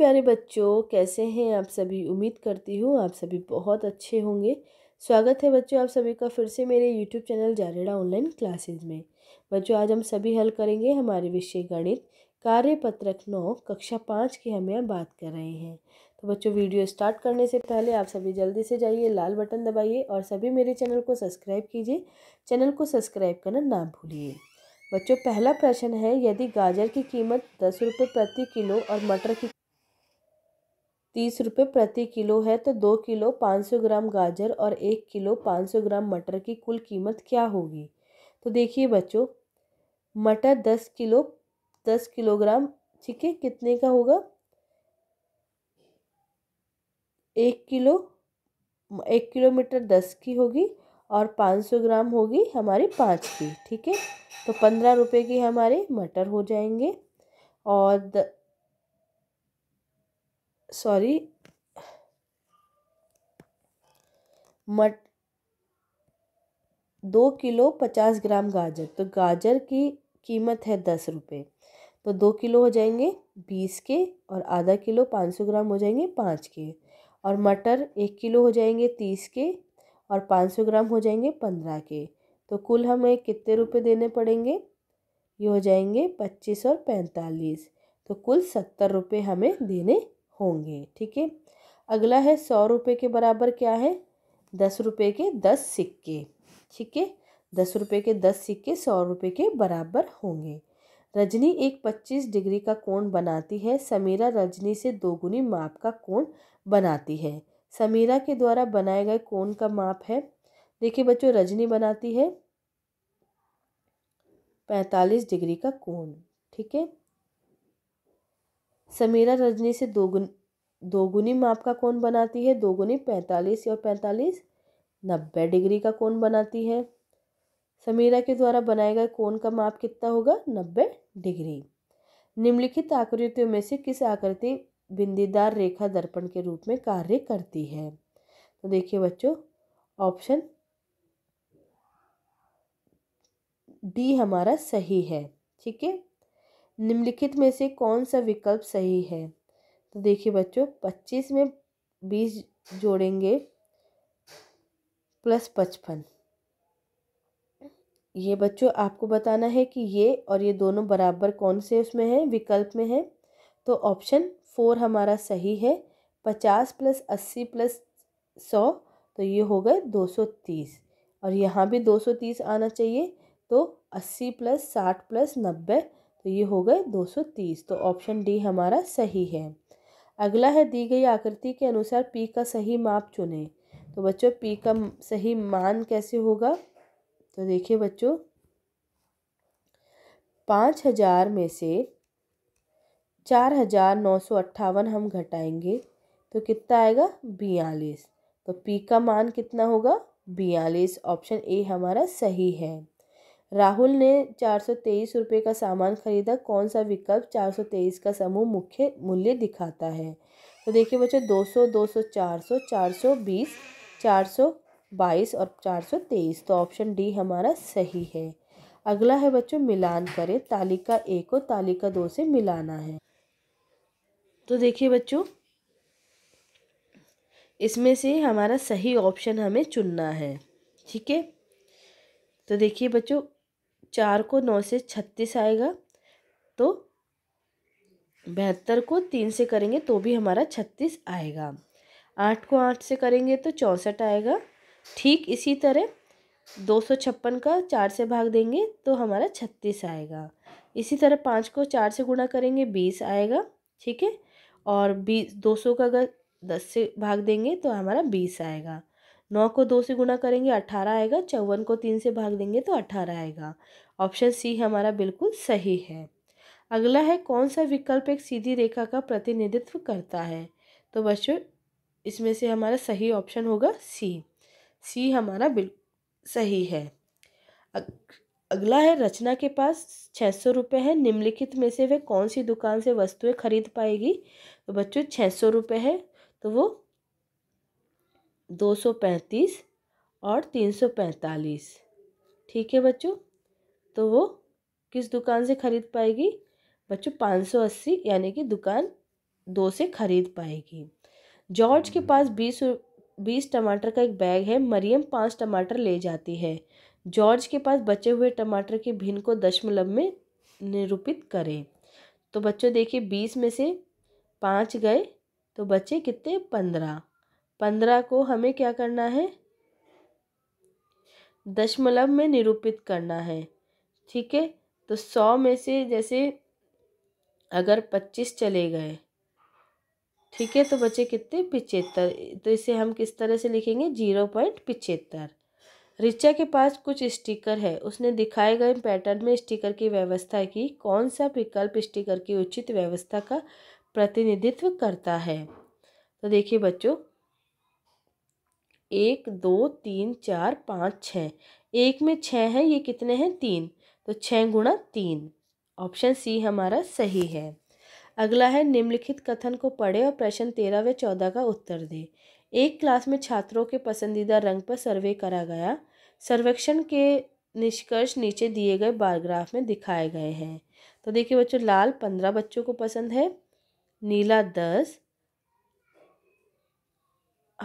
प्यारे बच्चों कैसे हैं आप सभी उम्मीद करती हूँ आप सभी बहुत अच्छे होंगे स्वागत है बच्चों आप सभी का फिर से मेरे यूट्यूब चैनल जारेड़ा ऑनलाइन क्लासेस में बच्चों आज हम सभी हल करेंगे हमारे विषय गणित कार्य पत्रक नौ कक्षा पाँच की हम यहाँ बात कर रहे हैं तो बच्चों वीडियो स्टार्ट करने से पहले आप सभी जल्दी से जाइए लाल बटन दबाइए और सभी मेरे चैनल को सब्सक्राइब कीजिए चैनल को सब्सक्राइब करना ना भूलिए बच्चों पहला प्रश्न है यदि गाजर की कीमत दस रुपये प्रति किलो और मटर की तीस रुपये प्रति किलो है तो दो किलो पाँच सौ ग्राम गाजर और एक किलो पाँच सौ ग्राम मटर की कुल कीमत क्या होगी तो देखिए बच्चों मटर दस किलो दस किलोग्राम ठीक है कितने का होगा एक किलो एक किलोमीटर दस की होगी और पाँच सौ ग्राम होगी हमारी पाँच की ठीक है तो पंद्रह रुपये की हमारे मटर हो जाएंगे और द, सॉरी मट दो किलो पचास ग्राम गाजर तो गाजर की कीमत है दस रुपये तो दो किलो हो जाएंगे बीस के और आधा किलो पाँच सौ ग्राम हो जाएंगे पाँच के और मटर एक किलो हो जाएंगे तीस के और पाँच सौ ग्राम हो जाएंगे पंद्रह के तो कुल हमें कितने रुपए देने पड़ेंगे ये हो जाएंगे पच्चीस और पैंतालीस तो कुल सत्तर रुपये हमें देने होंगे ठीक है अगला है सौ रुपये के बराबर क्या है दस रुपये के दस सिक्के ठीक है दस रुपये के दस सिक्के सौ रुपये के बराबर होंगे रजनी एक पच्चीस डिग्री का कोण बनाती है समीरा रजनी से दोगुनी माप का कोण बनाती है समीरा के द्वारा बनाए गए कोण का माप है देखिए बच्चों रजनी बनाती है पैंतालीस डिग्री का कोण ठीक है समीरा रजनी से दोगुन दोगुनी माप का कोण बनाती है दोगुनी पैंतालीस और पैंतालीस नब्बे डिग्री का कोण बनाती है समीरा के द्वारा बनाए गए कोण का माप कितना होगा नब्बे डिग्री निम्नलिखित आकृतियों में से किस आकृति बिंदीदार रेखा दर्पण के रूप में कार्य करती है तो देखिए बच्चों ऑप्शन डी हमारा सही है ठीक है निम्नलिखित में से कौन सा विकल्प सही है तो देखिए बच्चों पच्चीस में बीस जोड़ेंगे प्लस पचपन ये बच्चों आपको बताना है कि ये और ये दोनों बराबर कौन से उसमें हैं विकल्प में है तो ऑप्शन फोर हमारा सही है पचास प्लस अस्सी प्लस सौ तो ये हो गए दो सौ तीस और यहाँ भी दो सौ तीस आना चाहिए तो अस्सी प्लस साठ प्लस नब्बे तो ये हो गए 230 तो ऑप्शन डी हमारा सही है अगला है दी गई आकृति के अनुसार पी का सही माप चुने तो बच्चों पी का सही मान कैसे होगा तो देखिए बच्चों पाँच हज़ार में से चार हज़ार नौ सौ अट्ठावन हम घटाएंगे तो कितना आएगा बयालीस तो पी का मान कितना होगा बयालीस ऑप्शन ए हमारा सही है राहुल ने चार सौ तेईस रुपये का सामान खरीदा कौन सा विकल्प चार सौ तेईस का समूह मुख्य मूल्य दिखाता है तो देखिए बच्चों दो सौ दो सौ चार सौ चार सौ बीस चार सौ बाईस और चार सौ तेईस तो ऑप्शन डी हमारा सही है अगला है बच्चों मिलान करें तालिका ए को तालिका दो से मिलाना है तो देखिए बच्चों इसमें से हमारा सही ऑप्शन हमें चुनना है ठीक है तो देखिए बच्चों चार को नौ से छत्तीस आएगा तो बहत्तर को तीन से करेंगे तो भी हमारा छत्तीस आएगा आठ को आठ से करेंगे तो चौंसठ आएगा ठीक इसी तरह दो सौ छप्पन का चार से भाग देंगे तो हमारा छत्तीस आएगा इसी तरह पाँच को चार से गुणा करेंगे बीस आएगा ठीक है और बीस दो सौ का अगर दस से भाग देंगे तो हमारा बीस आएगा नौ को दो से गुणा करेंगे अट्ठारह आएगा चौवन को तीन से भाग देंगे तो अट्ठारह आएगा ऑप्शन सी हमारा बिल्कुल सही है अगला है कौन सा विकल्प एक सीधी रेखा का प्रतिनिधित्व करता है तो बच्चों इसमें से हमारा सही ऑप्शन होगा सी सी हमारा बिल सही है अग, अगला है रचना के पास छः सौ रुपये है निम्नलिखित में से वह कौन सी दुकान से वस्तुएं खरीद पाएगी तो बच्चों छः सौ रुपये है तो वो दो सौ पैंतीस और तीन सौ पैंतालीस ठीक है बच्चों तो वो किस दुकान से ख़रीद पाएगी बच्चों पाँच सौ अस्सी यानी कि दुकान दो से ख़रीद पाएगी जॉर्ज के पास बीस बीस टमाटर का एक बैग है मरियम पाँच टमाटर ले जाती है जॉर्ज के पास बचे हुए टमाटर की भिन्न को दशमलव में निरूपित करें तो बच्चों देखिए बीस में से पाँच गए तो बचे कितने पंद्रह पंद्रह को हमें क्या करना है दशमलव में निरूपित करना है ठीक है तो सौ में से जैसे अगर पच्चीस चले गए ठीक है तो बचे कितने पिचहत्तर तो इसे हम किस तरह से लिखेंगे जीरो पॉइंट पिचहत्तर रिचा के पास कुछ स्टिकर है उसने दिखाए गए पैटर्न में स्टिकर की व्यवस्था की कौन सा विकल्प स्टिकर की उचित व्यवस्था का प्रतिनिधित्व करता है तो देखिए बच्चों एक दो तीन चार पाँच छः एक में छः हैं ये कितने हैं तीन तो छः गुणा तीन ऑप्शन सी हमारा सही है अगला है निम्नलिखित कथन को पढ़े और प्रश्न तेरह व चौदह का उत्तर दे एक क्लास में छात्रों के पसंदीदा रंग पर सर्वे करा गया सर्वेक्षण के निष्कर्ष नीचे दिए गए बारग्राफ में दिखाए गए हैं तो देखिए बच्चों लाल पंद्रह बच्चों को पसंद है नीला दस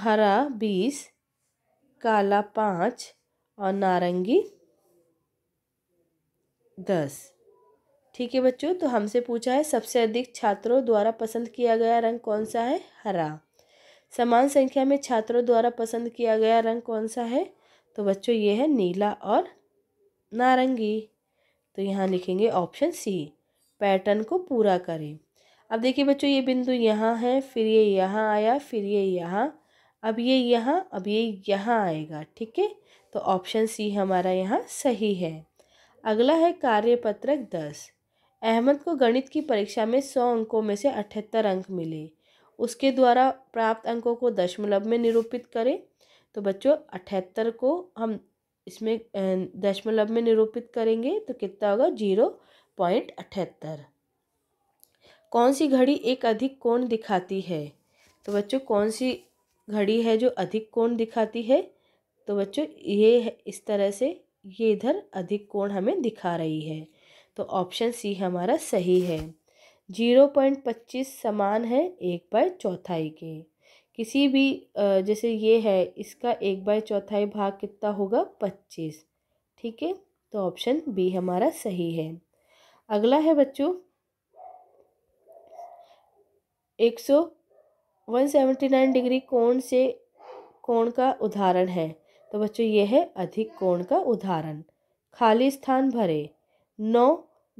हरा बीस काला पाँच और नारंगी दस ठीक है बच्चों तो हमसे पूछा है सबसे अधिक छात्रों द्वारा पसंद किया गया रंग कौन सा है हरा समान संख्या में छात्रों द्वारा पसंद किया गया रंग कौन सा है तो बच्चों ये है नीला और नारंगी तो यहाँ लिखेंगे ऑप्शन सी पैटर्न को पूरा करें अब देखिए बच्चों ये बिंदु यहाँ है फिर ये यहाँ आया फिर ये यहाँ अब ये यहाँ अब ये यहाँ आएगा ठीक है तो ऑप्शन सी हमारा यहाँ सही है अगला है कार्यपत्रक दस अहमद को गणित की परीक्षा में सौ अंकों में से अठहत्तर अंक मिले उसके द्वारा प्राप्त अंकों को दशमलव में निरूपित करें तो बच्चों अठहत्तर को हम इसमें दशमलव में निरूपित करेंगे तो कितना होगा जीरो पॉइंट अठहत्तर कौन सी घड़ी एक अधिक कोण दिखाती है तो बच्चों कौन सी घड़ी है जो अधिक कोण दिखाती है तो बच्चों ये इस तरह से ये इधर अधिक कोण हमें दिखा रही है तो ऑप्शन सी हमारा सही है जीरो पॉइंट पच्चीस समान है एक बाय चौथाई के किसी भी जैसे ये है इसका एक बाय चौथाई भाग कितना होगा पच्चीस ठीक है तो ऑप्शन बी हमारा सही है अगला है बच्चों एक सौ 179 डिग्री कोण से कोण का उदाहरण है तो बच्चों ये है अधिक कोण का उदाहरण खाली स्थान भरे नौ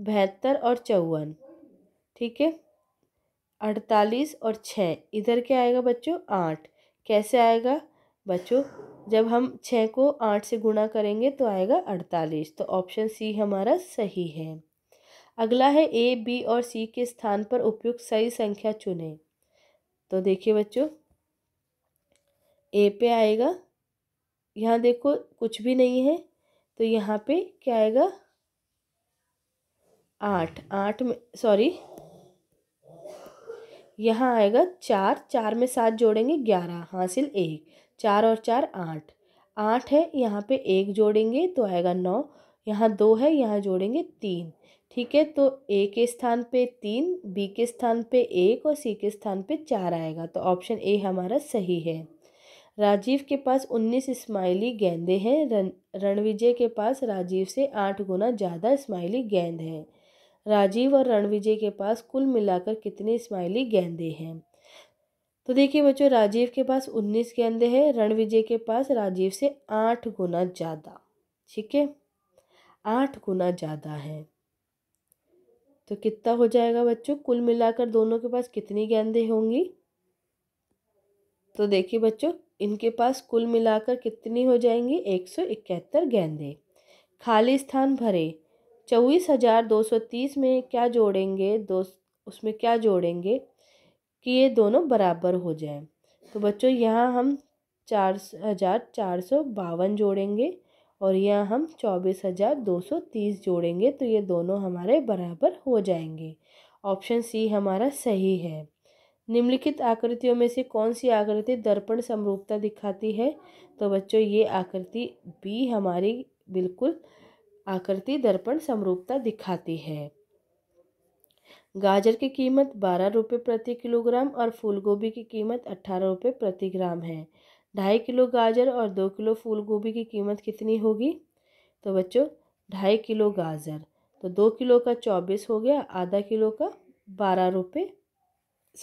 बहत्तर और चौवन ठीक है अड़तालीस और छः इधर क्या आएगा बच्चों आठ कैसे आएगा बच्चों जब हम छः को आठ से गुणा करेंगे तो आएगा अड़तालीस तो ऑप्शन सी हमारा सही है अगला है ए बी और सी के स्थान पर उपयुक्त सही संख्या चुनें तो देखिए बच्चों ए पे आएगा यहाँ देखो कुछ भी नहीं है तो यहाँ पे क्या आएगा आठ आठ में सॉरी यहाँ आएगा चार चार में सात जोड़ेंगे ग्यारह हासिल एक चार और चार आठ आठ है यहाँ पे एक जोड़ेंगे तो आएगा नौ यहाँ दो है यहाँ जोड़ेंगे तीन ठीक है तो ए के स्थान पे तीन बी के स्थान पे एक और सी के स्थान पे चार आएगा तो ऑप्शन ए हमारा सही है राजीव के पास उन्नीस इस्माइली गेंदे हैं रण रणविजय के पास राजीव से आठ गुना ज़्यादा इस्माइली गेंद हैं राजीव और रणविजय के पास कुल मिलाकर कितने स्माइली गेंदे हैं तो देखिए बच्चों राजीव के पास उन्नीस गेंदे हैं रणविजय के पास राजीव से आठ गुना ज़्यादा ठीक है आठ गुना ज़्यादा है तो कितना हो जाएगा बच्चों कुल मिलाकर दोनों के पास कितनी गेंदे होंगी तो देखिए बच्चों इनके पास कुल मिलाकर कितनी हो जाएंगी एक सौ इकहत्तर गेंदे खाली स्थान भरे चौबीस हज़ार दो सौ तीस में क्या जोड़ेंगे दो उसमें क्या जोड़ेंगे कि ये दोनों बराबर हो जाएं तो बच्चों यहाँ हम चार हज़ार चार सौ बावन जोड़ेंगे और यह हम चौबीस हज़ार दो सौ तीस जोड़ेंगे तो ये दोनों हमारे बराबर हो जाएंगे ऑप्शन सी हमारा सही है निम्नलिखित आकृतियों में से कौन सी आकृति दर्पण समरूपता दिखाती है तो बच्चों ये आकृति बी हमारी बिल्कुल आकृति दर्पण समरूपता दिखाती है गाजर की कीमत बारह रुपये प्रति किलोग्राम और फूलगोभी की कीमत अट्ठारह रुपये प्रति ग्राम है ढाई किलो गाजर और दो किलो फूल गोभी की कीमत कितनी होगी तो बच्चों ढाई किलो गाजर तो दो किलो का चौबीस हो गया आधा किलो का बारह रुपये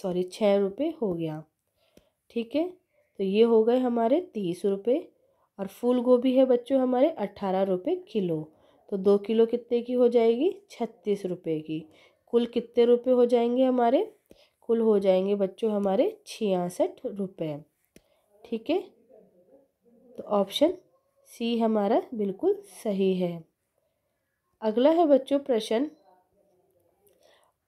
सॉरी छः रुपये हो गया ठीक है तो ये हो गए हमारे तीस रुपये और फूल गोभी है बच्चों हमारे अट्ठारह रुपये किलो तो दो किलो कितने की हो जाएगी छत्तीस रुपये की कुल कितने रुपये हो जाएंगे हमारे कुल हो जाएंगे बच्चों हमारे छियासठ रुपये ठीक है तो ऑप्शन सी हमारा बिल्कुल सही है अगला है बच्चों प्रश्न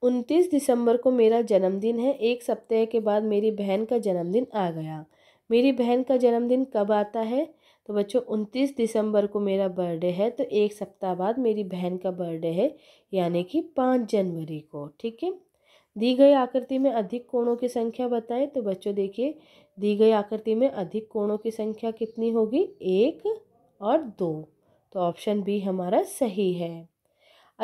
उनतीस दिसंबर को मेरा जन्मदिन है एक सप्ताह के बाद मेरी बहन का जन्मदिन आ गया मेरी बहन का जन्मदिन कब आता है तो बच्चों उनतीस दिसंबर को मेरा बर्थडे है तो एक सप्ताह बाद मेरी बहन का बर्थडे है यानी कि पाँच जनवरी को ठीक है दी गई आकृति में अधिक कोणों की संख्या बताएं तो बच्चों देखिए दी गई आकृति में अधिक कोणों की संख्या कितनी होगी एक और दो तो ऑप्शन बी हमारा सही है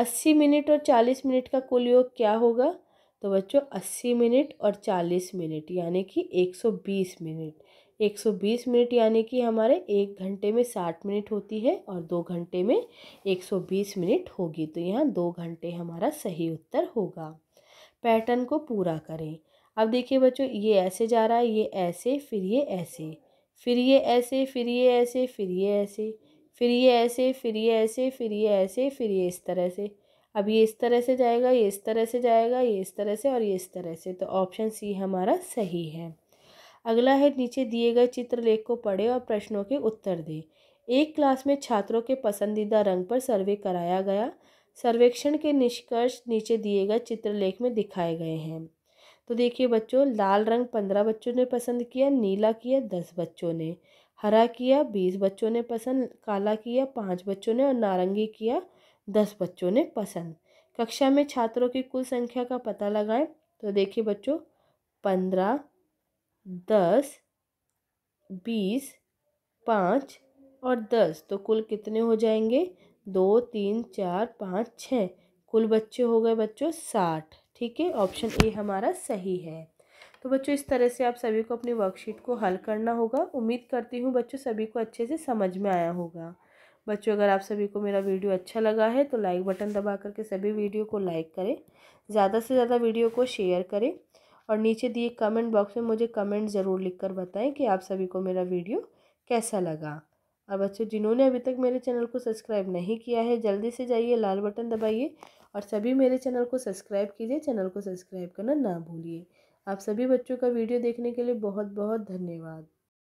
अस्सी मिनट और चालीस मिनट का कुल योग क्या होगा तो बच्चों अस्सी मिनट और चालीस मिनट यानी कि एक सौ बीस मिनट एक सौ बीस मिनट यानी कि हमारे एक घंटे में साठ मिनट होती है और दो घंटे में एक सौ बीस मिनट होगी तो यहाँ दो घंटे हमारा सही उत्तर होगा पैटर्न को पूरा करें अब देखिए बच्चों ये ऐसे जा रहा है ये ऐसे फिर ये ऐसे फिर ये ऐसे फिर ये ऐसे फिर ये ऐसे फिर ये ऐसे फिर ये ऐसे फिर ये ऐसे फिर ये इस तरह से अब ये इस तरह से जाएगा ये इस तरह से जाएगा ये इस तरह से और ये इस तरह से तो ऑप्शन सी हमारा सही है अगला है नीचे दिए गए चित्रलेख को पढ़े और प्रश्नों के उत्तर दें एक क्लास में छात्रों के पसंदीदा रंग पर सर्वे कराया गया सर्वेक्षण के निष्कर्ष नीचे दिए गए चित्रलेख में दिखाए गए हैं तो देखिए बच्चों लाल रंग पंद्रह बच्चों ने पसंद किया नीला किया दस बच्चों ने हरा किया बीस बच्चों ने पसंद काला किया पाँच बच्चों ने और नारंगी किया दस बच्चों ने पसंद कक्षा में छात्रों की कुल संख्या का पता लगाएं तो देखिए बच्चों पंद्रह दस बीस पाँच और दस तो कुल कितने हो जाएंगे दो तीन चार पाँच छः कुल बच्चे हो गए बच्चों साठ ठीक है ऑप्शन ए हमारा सही है तो बच्चों इस तरह से आप सभी को अपनी वर्कशीट को हल करना होगा उम्मीद करती हूँ बच्चों सभी को अच्छे से समझ में आया होगा बच्चों अगर आप सभी को मेरा वीडियो अच्छा लगा है तो लाइक बटन दबा करके सभी वीडियो को लाइक करें ज़्यादा से ज़्यादा वीडियो को शेयर करें और नीचे दिए कमेंट बॉक्स में मुझे कमेंट ज़रूर लिख बताएं कि आप सभी को मेरा वीडियो कैसा लगा और बच्चों जिन्होंने अभी तक मेरे चैनल को सब्सक्राइब नहीं किया है जल्दी से जाइए लाल बटन दबाइए और सभी मेरे चैनल को सब्सक्राइब कीजिए चैनल को सब्सक्राइब करना ना भूलिए आप सभी बच्चों का वीडियो देखने के लिए बहुत बहुत धन्यवाद